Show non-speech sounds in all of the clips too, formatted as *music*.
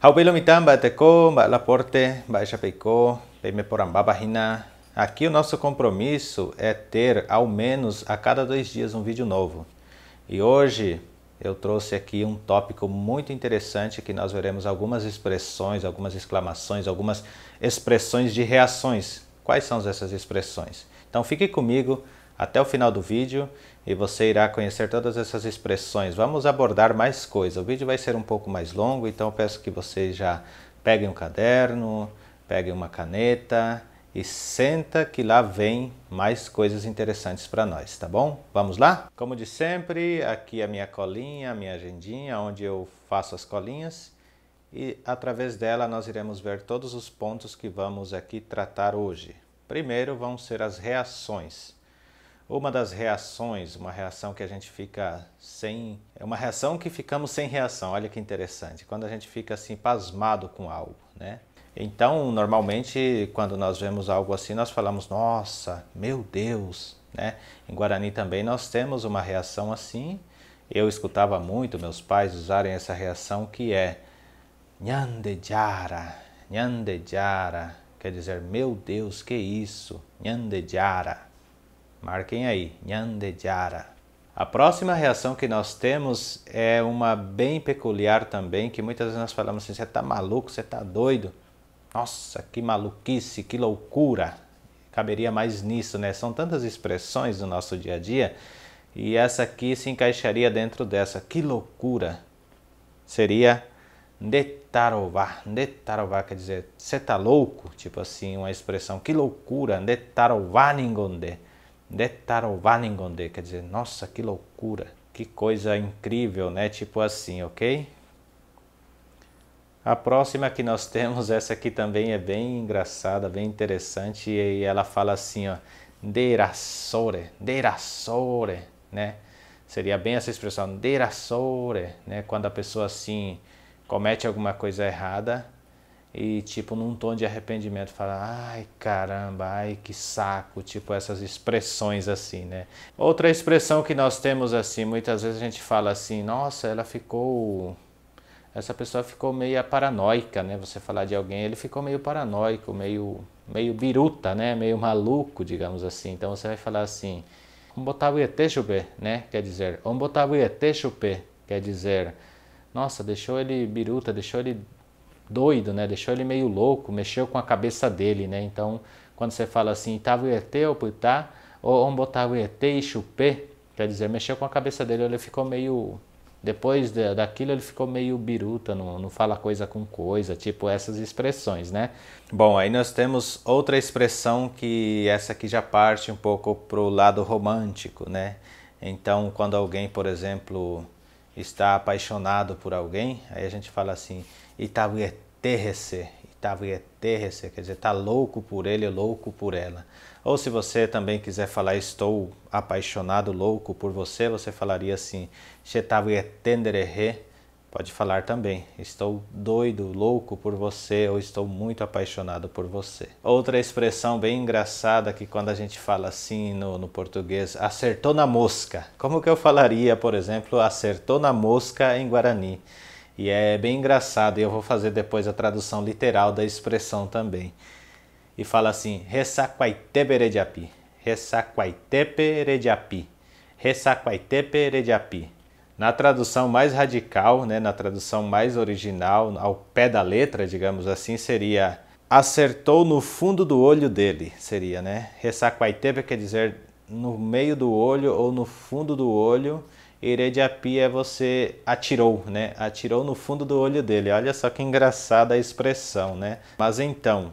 Haupilo mitam bateco, balaporte, baixapeico, pemeporambá, barrina. Aqui o nosso compromisso é ter ao menos a cada dois dias um vídeo novo. E hoje eu trouxe aqui um tópico muito interessante que nós veremos algumas expressões, algumas exclamações, algumas expressões de reações. Quais são essas expressões? Então fique comigo até o final do vídeo e você irá conhecer todas essas expressões. Vamos abordar mais coisas. O vídeo vai ser um pouco mais longo, então peço que vocês já peguem um caderno, peguem uma caneta e senta que lá vem mais coisas interessantes para nós, tá bom? Vamos lá? Como de sempre, aqui a minha colinha, a minha agendinha, onde eu faço as colinhas e através dela nós iremos ver todos os pontos que vamos aqui tratar hoje. Primeiro vão ser as reações. Uma das reações, uma reação que a gente fica sem. É uma reação que ficamos sem reação, olha que interessante. Quando a gente fica assim pasmado com algo, né? Então, normalmente, quando nós vemos algo assim, nós falamos, nossa, meu Deus, né? Em Guarani também nós temos uma reação assim. Eu escutava muito meus pais usarem essa reação que é Nyandejara, Nyandejara, quer dizer, meu Deus, que isso, Nhandejara. Marquem aí, Nhandejara. A próxima reação que nós temos é uma bem peculiar também, que muitas vezes nós falamos assim, você tá maluco, você tá doido. Nossa, que maluquice, que loucura. Caberia mais nisso, né? São tantas expressões do nosso dia a dia e essa aqui se encaixaria dentro dessa. Que loucura! Seria Netarová. Netarová quer dizer, você tá louco? Tipo assim, uma expressão, que loucura, Netarová Ningonde. Detarovaningonde, quer dizer, nossa, que loucura, que coisa incrível, né? Tipo assim, ok? A próxima que nós *laughs* temos, essa aqui também é bem engraçada, bem interessante, e ela fala assim, ó, derasore, derasore, né? Seria bem essa expressão, derasore, né? Quando a pessoa assim comete alguma coisa errada, e tipo num tom de arrependimento fala ai caramba ai que saco tipo essas expressões assim né outra expressão que nós temos assim muitas vezes a gente fala assim nossa ela ficou essa pessoa ficou meio paranoica né você falar de alguém ele ficou meio paranoico meio meio biruta né meio maluco digamos assim então você vai falar assim chupé né quer dizer chupé quer dizer nossa deixou ele biruta deixou ele doido, né? Deixou ele meio louco, mexeu com a cabeça dele, né? Então, quando você fala assim, tava o ET ou putá, ou um o e chupê, quer dizer, mexeu com a cabeça dele, ele ficou meio depois de, daquilo ele ficou meio biruta, não, não, fala coisa com coisa, tipo essas expressões, né? Bom, aí nós temos outra expressão que essa aqui já parte um pouco pro lado romântico, né? Então, quando alguém, por exemplo, está apaixonado por alguém, aí a gente fala assim: Itavrieterrece, Itavrieterrece, quer dizer, está louco por ele, louco por ela. Ou se você também quiser falar estou apaixonado, louco por você, você falaria assim, Chetavrietenderere, pode falar também, estou doido, louco por você, ou estou muito apaixonado por você. Outra expressão bem engraçada que quando a gente fala assim no, no português, acertou na mosca. Como que eu falaria, por exemplo, acertou na mosca em Guarani? E é bem engraçado, e eu vou fazer depois a tradução literal da expressão também. E fala assim: Ressaquaiteperediapi, Ressaquaiteperediapi, Ressaquaiteperediapi. Na tradução mais radical, né, na tradução mais original, ao pé da letra, digamos assim, seria acertou no fundo do olho dele, seria, né? Ressaquaitepe quer dizer no meio do olho ou no fundo do olho Erediapia é você atirou, né? Atirou no fundo do olho dele. Olha só que engraçada a expressão, né? Mas então,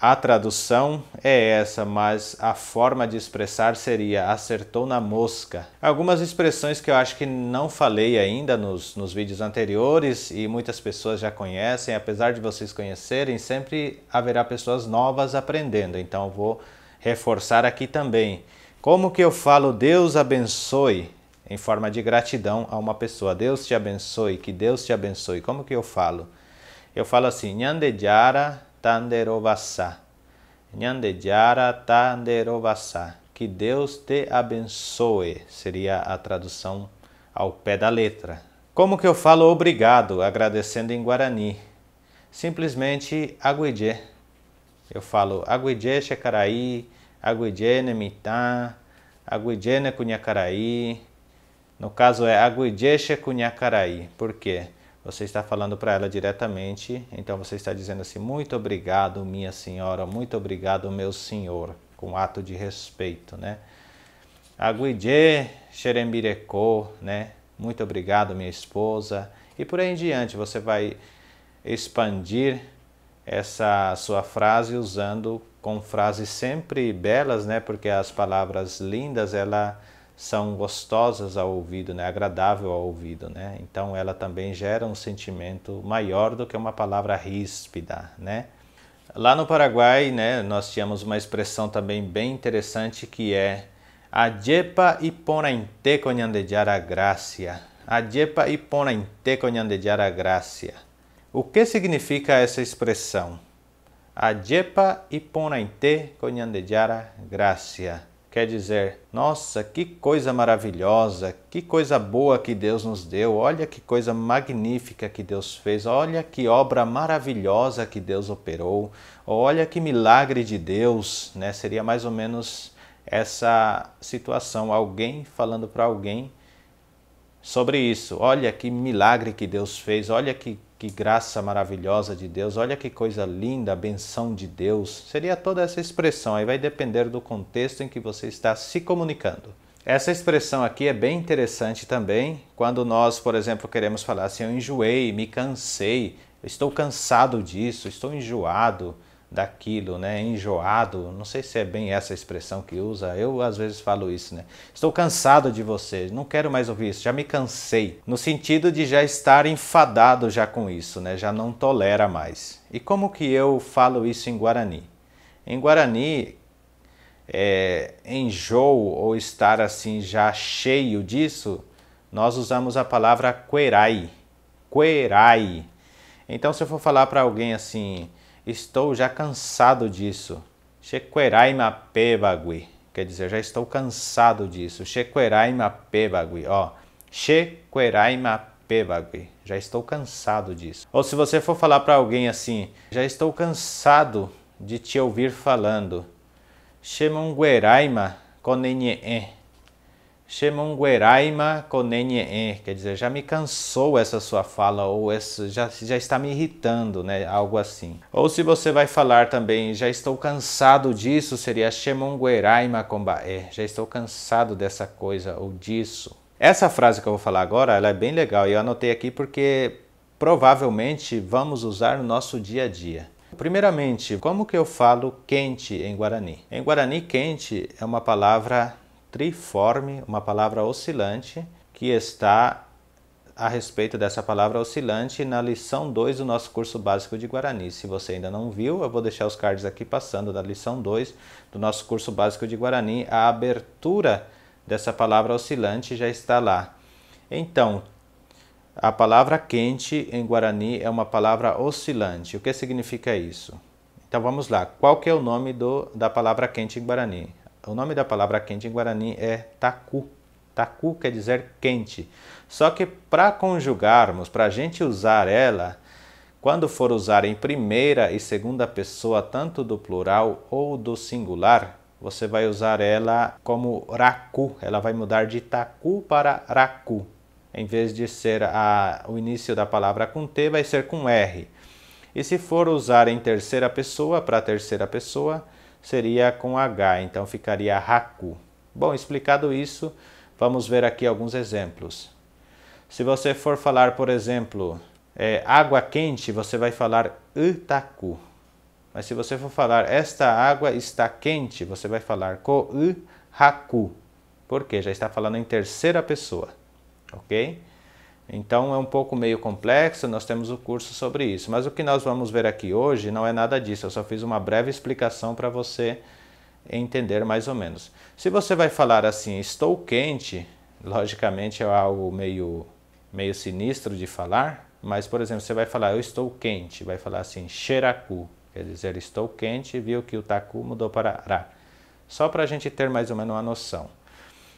a tradução é essa, mas a forma de expressar seria acertou na mosca. Algumas expressões que eu acho que não falei ainda nos, nos vídeos anteriores e muitas pessoas já conhecem, apesar de vocês conhecerem, sempre haverá pessoas novas aprendendo. Então, vou reforçar aqui também. Como que eu falo Deus abençoe? em forma de gratidão a uma pessoa. Deus te abençoe, que Deus te abençoe. Como que eu falo? Eu falo assim, Nyandejara Tanderovassa. Nyandejara Tanderovassa. Que Deus te abençoe, seria a tradução ao pé da letra. Como que eu falo obrigado, agradecendo em Guarani? Simplesmente aguidje. Eu falo aguidje shekaraí, aguidje nemitá, aguidje nekunyakaraí, no caso é Aguijeche Cunhacaraí. Por quê? Você está falando para ela diretamente, então você está dizendo assim: muito obrigado, minha senhora, muito obrigado, meu senhor, com ato de respeito, né? Aguidje Xerembirecô, né? Muito obrigado, minha esposa. E por aí em diante, você vai expandir essa sua frase usando com frases sempre belas, né? Porque as palavras lindas, ela são gostosas ao ouvido, né? agradável ao ouvido. Né? Então ela também gera um sentimento maior do que uma palavra ríspida. Né? Lá no Paraguai né, nós tínhamos uma expressão também bem interessante que é a Ajepa e ponainte conhandejar a gracia. A Ajepa e ponainte conhandejar a gracia. O que significa essa expressão? A Ajepa e ponainte conhandejar a gracia quer dizer: nossa, que coisa maravilhosa, que coisa boa que Deus nos deu, olha que coisa magnífica que Deus fez, olha que obra maravilhosa que Deus operou, olha que milagre de Deus, né? Seria mais ou menos essa situação, alguém falando para alguém sobre isso. Olha que milagre que Deus fez, olha que que graça maravilhosa de Deus, olha que coisa linda, a benção de Deus. Seria toda essa expressão, aí vai depender do contexto em que você está se comunicando. Essa expressão aqui é bem interessante também quando nós, por exemplo, queremos falar assim: eu enjoei, me cansei, estou cansado disso, estou enjoado, daquilo, né? Enjoado, não sei se é bem essa expressão que usa. Eu às vezes falo isso, né? Estou cansado de você, não quero mais ouvir isso, já me cansei. No sentido de já estar enfadado já com isso, né? Já não tolera mais. E como que eu falo isso em guarani? Em guarani, é, enjoo ou estar assim já cheio disso, nós usamos a palavra querai. Querai. Então, se eu for falar para alguém assim, Estou já cansado disso. Shequeraima pebagui. Quer dizer, já estou cansado disso. Shequeraima pebagui. Ó, Shequeraima pebagui. Já estou cansado disso. Ou se você for falar para alguém assim, já estou cansado de te ouvir falando. Shemungueraima konenye Shemungueraima konenien, quer dizer, já me cansou essa sua fala, ou essa, já, já está me irritando, né? Algo assim. Ou se você vai falar também, já estou cansado disso, seria Shemungueraima kombae, é, já estou cansado dessa coisa ou disso. Essa frase que eu vou falar agora, ela é bem legal e eu anotei aqui porque provavelmente vamos usar no nosso dia a dia. Primeiramente, como que eu falo quente em Guarani? Em Guarani, quente é uma palavra triforme, uma palavra oscilante, que está a respeito dessa palavra oscilante na lição 2 do nosso curso básico de Guarani. Se você ainda não viu, eu vou deixar os cards aqui passando da lição 2 do nosso curso básico de Guarani. A abertura dessa palavra oscilante já está lá. Então, a palavra quente em Guarani é uma palavra oscilante. O que significa isso? Então vamos lá. Qual que é o nome do, da palavra quente em Guarani? O nome da palavra quente em guarani é taku. Taku quer dizer quente. Só que para conjugarmos, para a gente usar ela, quando for usar em primeira e segunda pessoa, tanto do plural ou do singular, você vai usar ela como raku. Ela vai mudar de taku para raku. Em vez de ser a, o início da palavra com T, vai ser com R. E se for usar em terceira pessoa, para terceira pessoa, seria com H, então ficaria Haku. Bom, explicado isso, vamos ver aqui alguns exemplos. Se você for falar, por exemplo, é, água quente, você vai falar utaku. Mas se você for falar esta água está quente, você vai falar ko haku. Porque já está falando em terceira pessoa, ok? Então é um pouco meio complexo, nós temos o um curso sobre isso. Mas o que nós vamos ver aqui hoje não é nada disso, eu só fiz uma breve explicação para você entender mais ou menos. Se você vai falar assim, estou quente, logicamente é algo meio, meio sinistro de falar, mas por exemplo, você vai falar eu estou quente, vai falar assim, xeraku, quer dizer estou quente, viu que o taku mudou para ra. Só para a gente ter mais ou menos uma noção.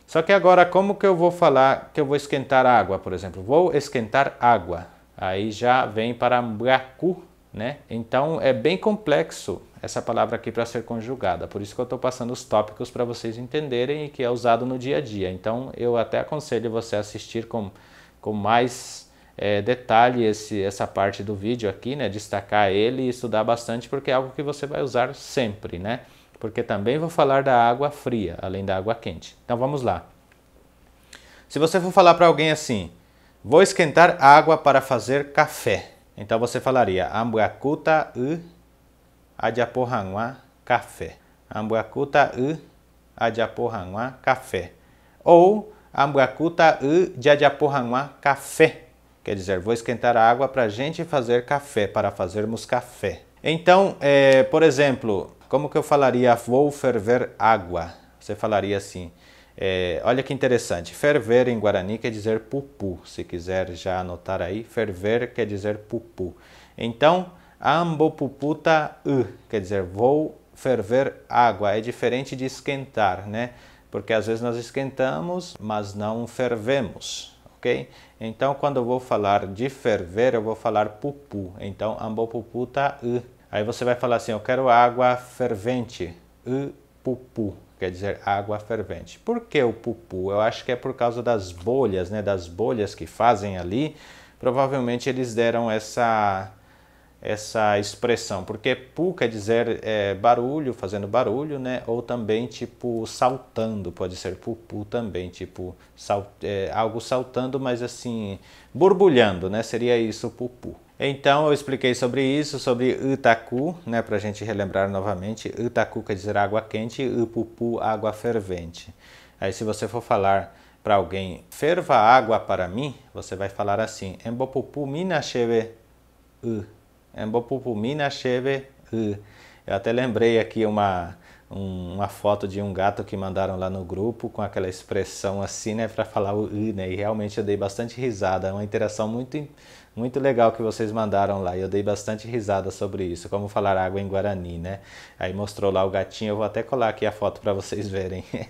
Só que agora, como que eu vou falar que eu vou esquentar água, por exemplo? Vou esquentar água. Aí já vem para mbaku, né? Então é bem complexo essa palavra aqui para ser conjugada. Por isso que eu estou passando os tópicos para vocês entenderem e que é usado no dia a dia. Então eu até aconselho você a assistir com, com mais é, detalhe esse, essa parte do vídeo aqui, né? Destacar ele e estudar bastante, porque é algo que você vai usar sempre, né? porque também vou falar da água fria, além da água quente. Então vamos lá. Se você for falar para alguém assim, vou esquentar água para fazer café, então você falaria ambuacuta u adiaporranwa café. Ambuacuta u adiaporranwa café. Ou ambuakuta u de adiaporranwa café. Quer dizer, vou esquentar a água para a gente fazer café, para fazermos café. Então, é, por exemplo, como que eu falaria vou ferver água? Você falaria assim. É, olha que interessante. Ferver em Guarani quer dizer pupu. Se quiser já anotar aí, ferver quer dizer pupu. Então, ambopuputa u, quer dizer vou ferver água. É diferente de esquentar, né? Porque às vezes nós esquentamos, mas não fervemos, ok? Então, quando eu vou falar de ferver, eu vou falar pupu. Então, ambopuputa u Aí você vai falar assim: eu quero água fervente, pupu, quer dizer água fervente. Por que o pupu? Eu acho que é por causa das bolhas, né? Das bolhas que fazem ali. Provavelmente eles deram essa essa expressão, porque pu quer dizer é, barulho, fazendo barulho, né? Ou também tipo saltando, pode ser pupu também, tipo sal, é, algo saltando, mas assim borbulhando, né? Seria isso pupu. Então eu expliquei sobre isso, sobre itaku, né? Para a gente relembrar novamente, itaku quer dizer água quente, upupu água fervente. Aí se você for falar para alguém, ferva água para mim, você vai falar assim, embopupu minashebe u Embopupumina cheve. Eu até lembrei aqui uma, um, uma foto de um gato que mandaram lá no grupo com aquela expressão assim, né, para falar o u, né? E realmente eu dei bastante risada, é uma interação muito muito legal que vocês mandaram lá. e Eu dei bastante risada sobre isso, como falar água em guarani, né? Aí mostrou lá o gatinho, eu vou até colar aqui a foto para vocês verem. *laughs*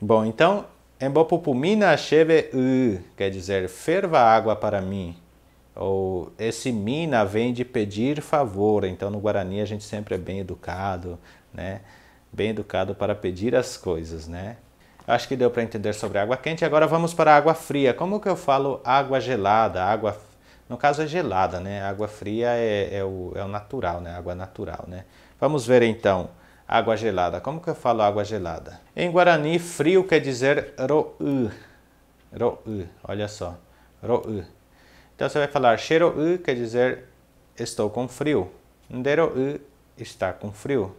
Bom, então, embopupumina cheve u, quer dizer ferva água para mim ou esse mina vem de pedir favor. Então no Guarani a gente sempre é bem educado, né? Bem educado para pedir as coisas, né? Acho que deu para entender sobre água quente. Agora vamos para água fria. Como que eu falo água gelada? Água, no caso é gelada, né? Água fria é, é o, é o natural, né? Água natural, né? Vamos ver então água gelada. Como que eu falo água gelada? Em Guarani, frio quer dizer ro'u. Ro'u, olha só. Ro'u. Então você vai falar cheiro-u quer dizer estou com frio. Ndero-u está com frio.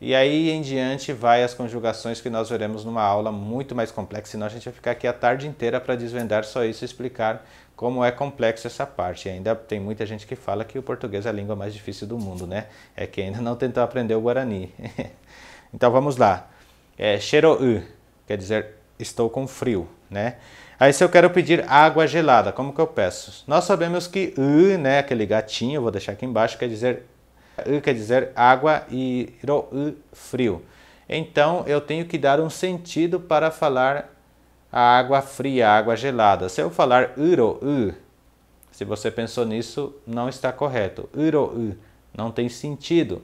E aí em diante vai as conjugações que nós veremos numa aula muito mais complexa, senão a gente vai ficar aqui a tarde inteira para desvendar só isso e explicar como é complexa essa parte. E ainda tem muita gente que fala que o português é a língua mais difícil do mundo, né? É que ainda não tentou aprender o guarani. *laughs* então vamos lá. É, cheiro-u quer dizer estou com frio né? Aí se eu quero pedir água gelada, como que eu peço? Nós sabemos que u, né, aquele gatinho, vou deixar aqui embaixo, quer dizer u quer dizer água e ro u frio. Então eu tenho que dar um sentido para falar a água fria, a água gelada. Se eu falar uro u, se você pensou nisso, não está correto. Uro u não tem sentido.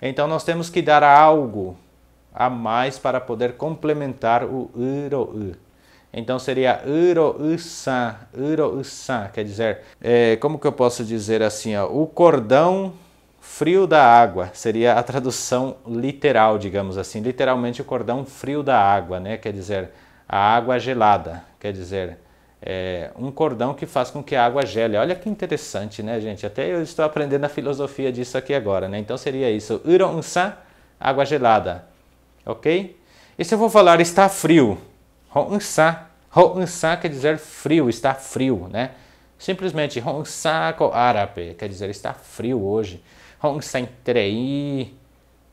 Então nós temos que dar algo a mais para poder complementar o uro u. Então seria uro-usan, uro-usan, quer dizer, é, como que eu posso dizer assim, ó, o cordão frio da água, seria a tradução literal, digamos assim, literalmente o cordão frio da água, né? quer dizer, a água gelada, quer dizer, é, um cordão que faz com que a água gele. Olha que interessante, né, gente? Até eu estou aprendendo a filosofia disso aqui agora, né? Então seria isso, uronsa, água gelada, ok? E se eu vou falar está frio, Honsá. Honsá quer dizer frio, está frio, né? Simplesmente Honsá ko árabe, quer dizer está frio hoje. Honsá entrei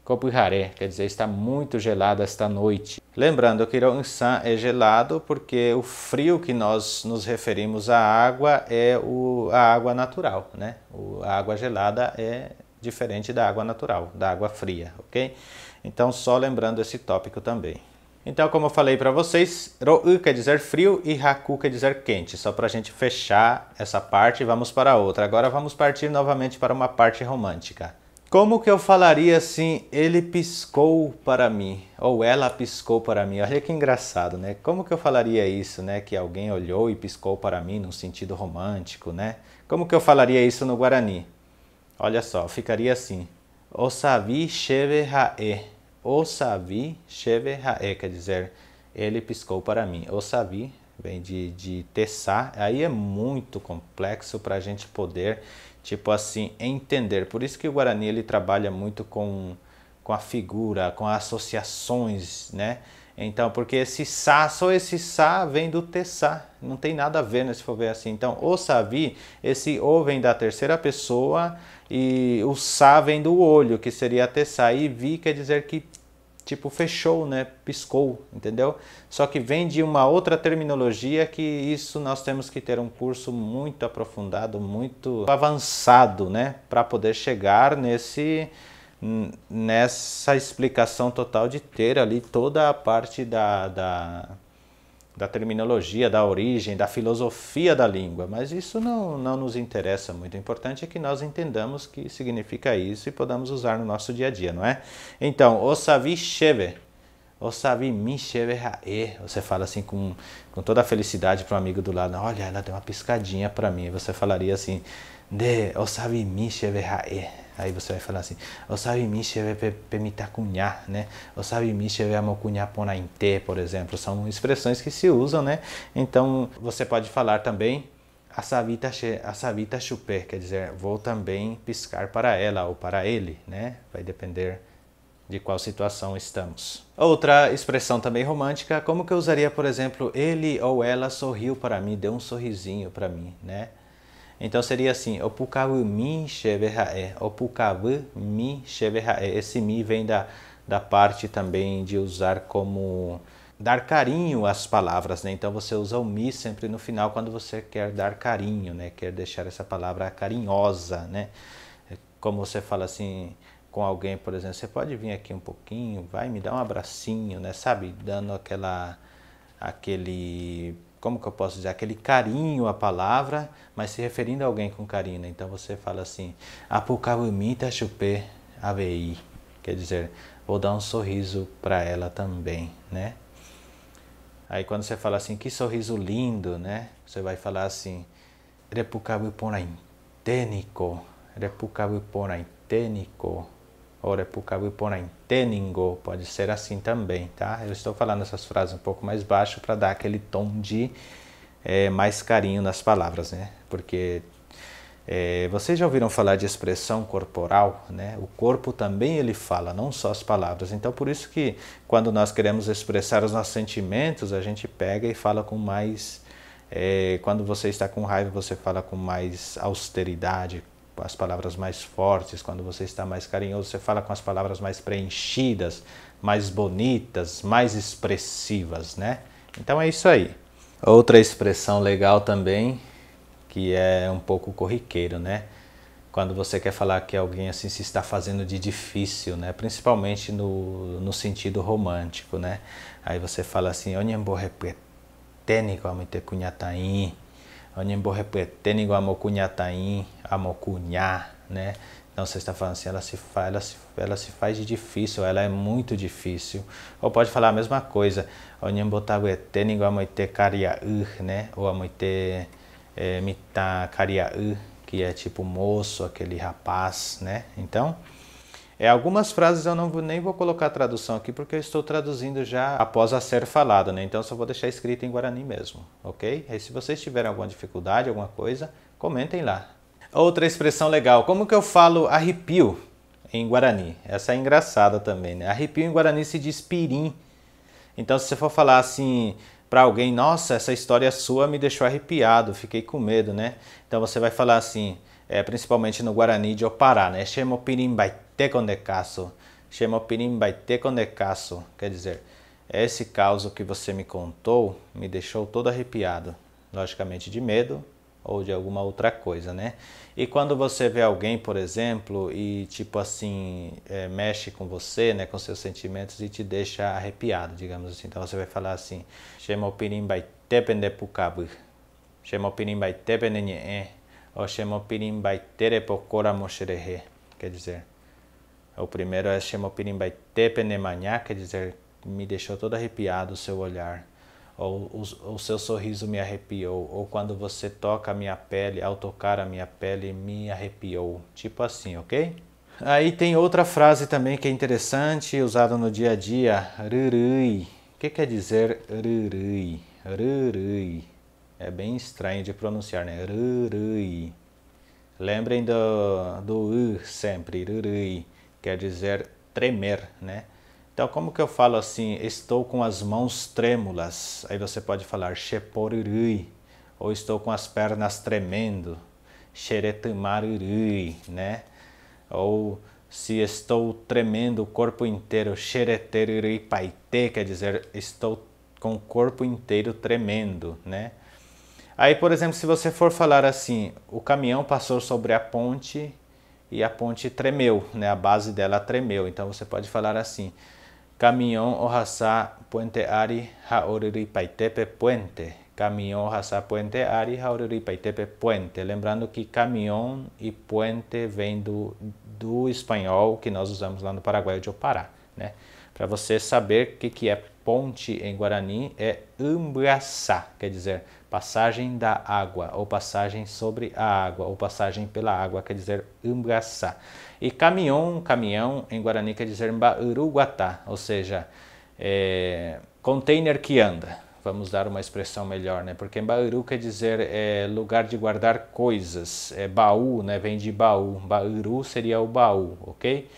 Kopuharé, quer dizer está muito gelada esta noite. Lembrando que Honsá é gelado porque o frio que nós nos referimos à água é o, a água natural, né? O, a água gelada é diferente da água natural, da água fria, ok? Então, só lembrando esse tópico também. Então, como eu falei para vocês, Ro'u quer dizer frio e Haku quer dizer quente. Só para a gente fechar essa parte, vamos para outra. Agora vamos partir novamente para uma parte romântica. Como que eu falaria assim, ele piscou para mim, ou ela piscou para mim? Olha que engraçado, né? Como que eu falaria isso, né? Que alguém olhou e piscou para mim num sentido romântico, né? Como que eu falaria isso no Guarani? Olha só, ficaria assim. Osavi cheve ha'e. Osavi Shevehae, quer dizer, ele piscou para mim. Osavi vem de, de Tessá, aí é muito complexo para a gente poder, tipo assim, entender. Por isso que o Guarani ele trabalha muito com, com a figura, com associações, né? Então, porque esse Sá, só esse Sá vem do Tessá, não tem nada a ver, né, se for ver assim. Então, o Savi, esse O vem da terceira pessoa e o Sá vem do olho, que seria Tessá, e Vi quer dizer que tipo fechou, né? Piscou, entendeu? Só que vem de uma outra terminologia que isso nós temos que ter um curso muito aprofundado, muito avançado, né, para poder chegar nesse nessa explicação total de ter ali toda a parte da, da da terminologia, da origem, da filosofia da língua, mas isso não, não nos interessa muito. O importante é que nós entendamos o que significa isso e podamos usar no nosso dia a dia, não é? Então, osavi sheve, osavi mi cheve hae. Você fala assim com, com toda a felicidade para um amigo do lado, olha, ela deu uma piscadinha para mim. Você falaria assim, de osavimi hae. Aí você vai falar assim, osavimi shevepemitakunya, né? Osavimi pona ponainte, por exemplo. São expressões que se usam, né? Então, você pode falar também asavita, chupé, quer dizer, vou também piscar para ela ou para ele, né? Vai depender de qual situação estamos. Outra expressão também romântica, como que eu usaria, por exemplo, ele ou ela sorriu para mim, deu um sorrisinho para mim, né? Então seria assim, opukavu mi sheverae, é, opukavu mi sheverae. É, esse mi vem da, da parte também de usar como dar carinho às palavras, né? Então você usa o mi sempre no final quando você quer dar carinho, né? Quer deixar essa palavra carinhosa, né? É como você fala assim com alguém, por exemplo, você pode vir aqui um pouquinho, vai me dar um abracinho, né? Sabe, dando aquela aquele como que eu posso dizer, aquele carinho à palavra, mas se referindo a alguém com carinho. Né? Então você fala assim, apucabumita chupê avei, quer dizer, vou dar um sorriso para ela também, né? Aí quando você fala assim, que sorriso lindo, né? Você vai falar assim, repucabuponaintênico, repucabuponaintênico orepucabuiporaintêningo, é pode ser assim também, tá? Eu estou falando essas frases um pouco mais baixo para dar aquele tom de é, mais carinho nas palavras, né? Porque é, vocês já ouviram falar de expressão corporal, né? O corpo também ele fala, não só as palavras. Então por isso que quando nós queremos expressar os nossos sentimentos, a gente pega e fala com mais é, quando você está com raiva, você fala com mais austeridade, as palavras mais fortes, quando você está mais carinhoso, você fala com as palavras mais preenchidas, mais bonitas, mais expressivas, né? Então é isso aí. Outra expressão legal também, que é um pouco corriqueiro, né? Quando você quer falar que alguém assim se está fazendo de difícil, né? Principalmente no, no sentido romântico, né? Aí você fala assim, Onyembo é repetênico amite cunhatain. Onyembohepetenigo amokunhataim, amokunhá, né? Então você está falando assim, ela se, faz, ela, se, ela se faz de difícil, ela é muito difícil. Ou pode falar a mesma coisa, Onyembotaguetenigo amoite kariaú, né? Ou amoite eh, mita mitakariaú, que é tipo moço, aquele rapaz, né? Então... É, algumas frases eu não vou, nem vou colocar a tradução aqui porque eu estou traduzindo já após a ser falada, né? Então só vou deixar escrito em guarani mesmo, ok? Aí se vocês tiverem alguma dificuldade, alguma coisa, comentem lá. Outra expressão legal, como que eu falo arrepio em guarani? Essa é engraçada também, né? Arrepio em guarani se diz pirim. Então se você for falar assim, para alguém, nossa, essa história sua me deixou arrepiado, fiquei com medo, né? Então você vai falar assim, é, principalmente no Guarani de Opará, né? Chama o Pirimbai tecon de caso, Shemopirim by tecon de caso, quer dizer, esse caso que você me contou me deixou todo arrepiado, logicamente de medo ou de alguma outra coisa, né? E quando você vê alguém, por exemplo, e tipo assim, é, mexe com você, né, com seus sentimentos e te deixa arrepiado, digamos assim. Então você vai falar assim: Shemopirim by tepende pukabir, Shemopirim by tepende ou Shemopirim by terepokora mocherehe. Quer dizer, o primeiro é chama Pirimbaitepenemanhá, quer dizer, me deixou todo arrepiado o seu olhar, ou o, o seu sorriso me arrepiou, ou quando você toca a minha pele, ao tocar a minha pele, me arrepiou. Tipo assim, ok? Aí tem outra frase também que é interessante, usada no dia a dia, rurui. O que quer dizer rurui? Rurui. É bem estranho de pronunciar, né? Rurui. Lembrem do, do U sempre, rurui quer dizer tremer, né? Então, como que eu falo assim, estou com as mãos trêmulas? Aí você pode falar sheporirui, ou estou com as pernas tremendo, xeretamarui, né? Ou se estou tremendo o corpo inteiro, xereterui paite, quer dizer, estou com o corpo inteiro tremendo, né? Aí, por exemplo, se você for falar assim, o caminhão passou sobre a ponte e a ponte tremeu, né? a base dela tremeu. Então você pode falar assim: Caminhão Ohasa Puente Ari Haoriri Paitepe Puente. Caminhão Ohasa Puente Ari Haoriri Paitepe Puente. Lembrando que caminhão e puente vem do, do espanhol que nós usamos lá no Paraguai de Opará. Né? Para você saber o que, que é ponte em Guarani é umbraçá, quer dizer passagem da água, ou passagem sobre a água, ou passagem pela água, quer dizer umbraçá. E caminhão, caminhão em Guarani quer dizer uruguatá, ou seja, é, container que anda. Vamos dar uma expressão melhor, né? Porque Bauru quer dizer é, lugar de guardar coisas, é baú, né? Vem de baú. Bauru seria o baú, ok?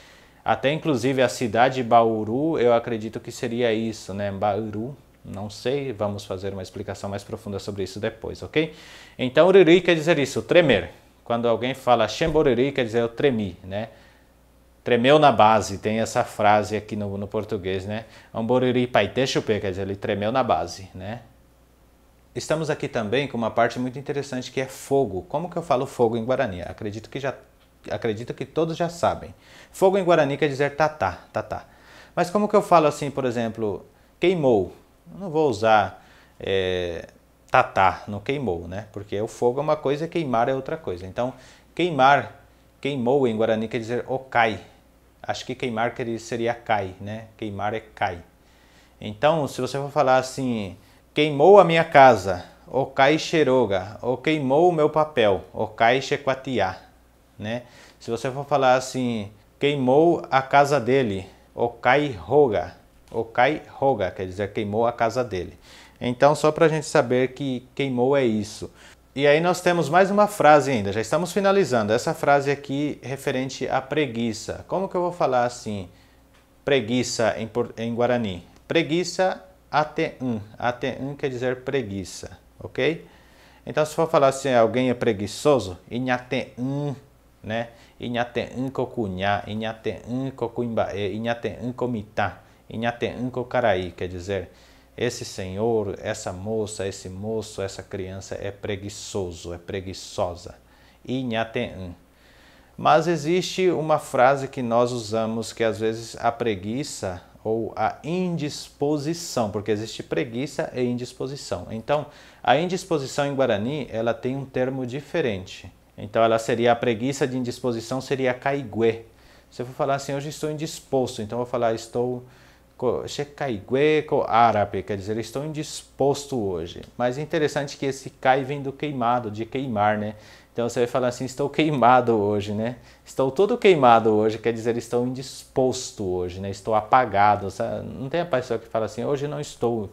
Até inclusive a cidade de Bauru, eu acredito que seria isso, né? Bauru, não sei, vamos fazer uma explicação mais profunda sobre isso depois, ok? Então, uriri quer dizer isso, tremer. Quando alguém fala xemboriri, quer dizer eu tremi, né? Tremeu na base, tem essa frase aqui no, no português, né? Amboriri chupê quer dizer, ele tremeu na base, né? Estamos aqui também com uma parte muito interessante que é fogo. Como que eu falo fogo em Guarani? Acredito que já acredito que todos já sabem. Fogo em Guarani quer dizer tatá, tatá. Mas como que eu falo assim, por exemplo, queimou? Eu não vou usar é, tatá, não queimou, né? Porque o fogo é uma coisa e queimar é outra coisa. Então, queimar, queimou em Guarani quer dizer okai. Acho que queimar seria cai, né? Queimar é cai. Então, se você for falar assim, queimou a minha casa, okai xeroga, ou queimou o meu papel, okai xequatiá né? Se você for falar assim, queimou a casa dele, Okai Roga, kai Roga, quer dizer queimou a casa dele. Então, só para a gente saber que queimou é isso. E aí nós temos mais uma frase ainda, já estamos finalizando. Essa frase aqui referente à preguiça. Como que eu vou falar assim, preguiça em, em Guarani? Preguiça ateun. Ateun quer dizer preguiça, ok? Então, se for falar assim, alguém é preguiçoso, inhateun né? Inhate unco kunya, inhate unco cuimbaê, inhate unco mita, inhate unco caraí, quer dizer, esse senhor, essa moça, esse moço, essa criança é preguiçoso, é preguiçosa. Inhate un. Mas existe uma frase que nós usamos que às vezes a preguiça ou a indisposição, porque existe preguiça e indisposição. Então, a indisposição em guarani, ela tem um termo diferente então ela seria a preguiça de indisposição seria caigüe. Se eu for falar assim, hoje estou indisposto, então eu vou falar estou checaigueco árabe, quer dizer, estou indisposto hoje. Mas é interessante que esse cai vem do queimado, de queimar, né? Então você vai falar assim, estou queimado hoje, né? Estou todo queimado hoje, quer dizer, estou indisposto hoje, né? Estou apagado. Sabe? Não tem a pessoa que fala assim, hoje não estou,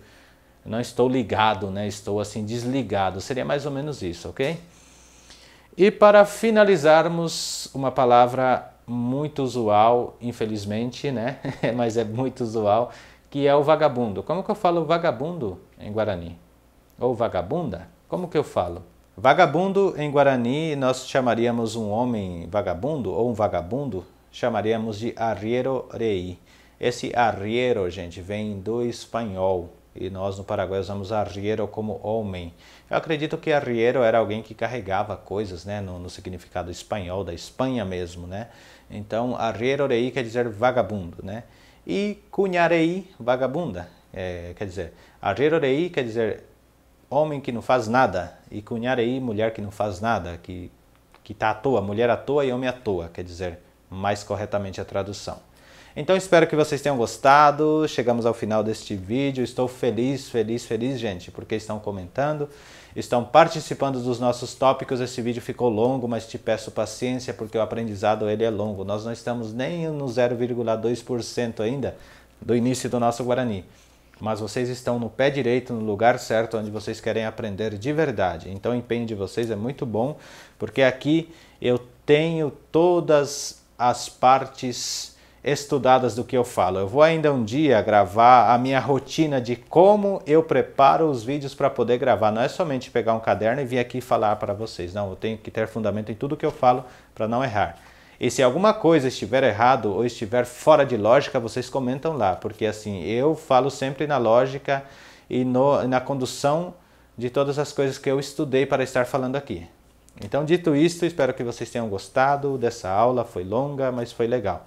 não estou ligado, né? Estou assim desligado. Seria mais ou menos isso, ok? E para finalizarmos, uma palavra muito usual, infelizmente, né? *laughs* Mas é muito usual, que é o vagabundo. Como que eu falo vagabundo em Guarani? Ou vagabunda? Como que eu falo? Vagabundo em Guarani nós chamaríamos um homem vagabundo ou um vagabundo, chamaríamos de arriero rei. Esse arriero, gente, vem do espanhol e nós no Paraguai usamos arriero como homem. Eu acredito que arriero era alguém que carregava coisas, né, no, no significado espanhol, da Espanha mesmo, né? Então, arriero rei quer dizer vagabundo, né? E cunharei, vagabunda, é, quer dizer, arriero rei quer dizer homem que não faz nada, e cunharei, mulher que não faz nada, que está que tá à toa, mulher à toa e homem à toa, quer dizer, mais corretamente a tradução. Então espero que vocês tenham gostado. Chegamos ao final deste vídeo. Estou feliz, feliz, feliz, gente, porque estão comentando, estão participando dos nossos tópicos. Esse vídeo ficou longo, mas te peço paciência porque o aprendizado ele é longo. Nós não estamos nem no 0,2% ainda do início do nosso Guarani. Mas vocês estão no pé direito, no lugar certo, onde vocês querem aprender de verdade. Então o empenho de vocês é muito bom, porque aqui eu tenho todas as partes estudadas do que eu falo. Eu vou ainda um dia gravar a minha rotina de como eu preparo os vídeos para poder gravar. Não é somente pegar um caderno e vir aqui falar para vocês. Não, eu tenho que ter fundamento em tudo que eu falo para não errar. E se alguma coisa estiver errado ou estiver fora de lógica, vocês comentam lá, porque assim, eu falo sempre na lógica e no, na condução de todas as coisas que eu estudei para estar falando aqui. Então, dito isto, espero que vocês tenham gostado dessa aula. Foi longa, mas foi legal